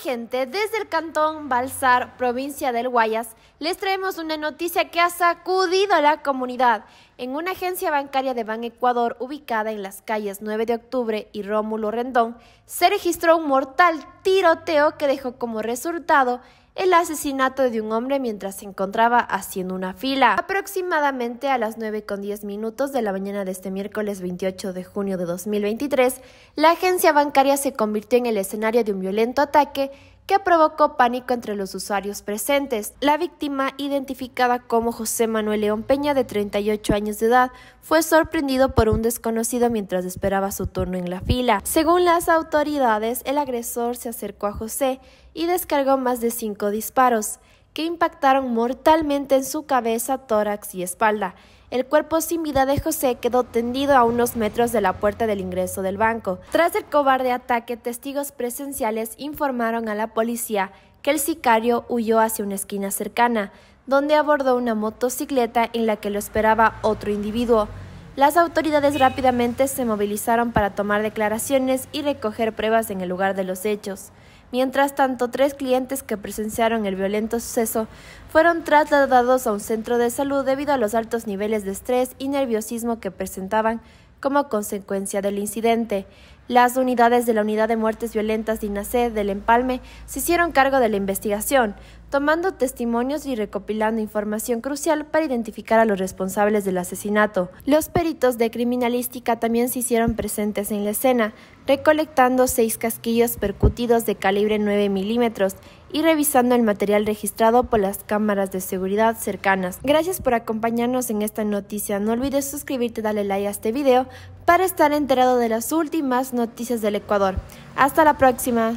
gente, desde el cantón Balsar, provincia del Guayas, les traemos una noticia que ha sacudido a la comunidad. En una agencia bancaria de Ban Ecuador, ubicada en las calles 9 de Octubre y Rómulo Rendón, se registró un mortal tiroteo que dejó como resultado el asesinato de un hombre mientras se encontraba haciendo una fila. Aproximadamente a las 9.10 minutos de la mañana de este miércoles 28 de junio de 2023, la agencia bancaria se convirtió en el escenario de un violento ataque que provocó pánico entre los usuarios presentes. La víctima, identificada como José Manuel León Peña, de 38 años de edad, fue sorprendido por un desconocido mientras esperaba su turno en la fila. Según las autoridades, el agresor se acercó a José y descargó más de cinco disparos, que impactaron mortalmente en su cabeza, tórax y espalda. El cuerpo sin vida de José quedó tendido a unos metros de la puerta del ingreso del banco. Tras el cobarde ataque, testigos presenciales informaron a la policía que el sicario huyó hacia una esquina cercana, donde abordó una motocicleta en la que lo esperaba otro individuo. Las autoridades rápidamente se movilizaron para tomar declaraciones y recoger pruebas en el lugar de los hechos. Mientras tanto, tres clientes que presenciaron el violento suceso fueron trasladados a un centro de salud debido a los altos niveles de estrés y nerviosismo que presentaban como consecuencia del incidente. Las unidades de la Unidad de Muertes Violentas de del Empalme se hicieron cargo de la investigación tomando testimonios y recopilando información crucial para identificar a los responsables del asesinato. Los peritos de criminalística también se hicieron presentes en la escena, recolectando seis casquillos percutidos de calibre 9 milímetros y revisando el material registrado por las cámaras de seguridad cercanas. Gracias por acompañarnos en esta noticia. No olvides suscribirte, darle like a este video para estar enterado de las últimas noticias del Ecuador. Hasta la próxima.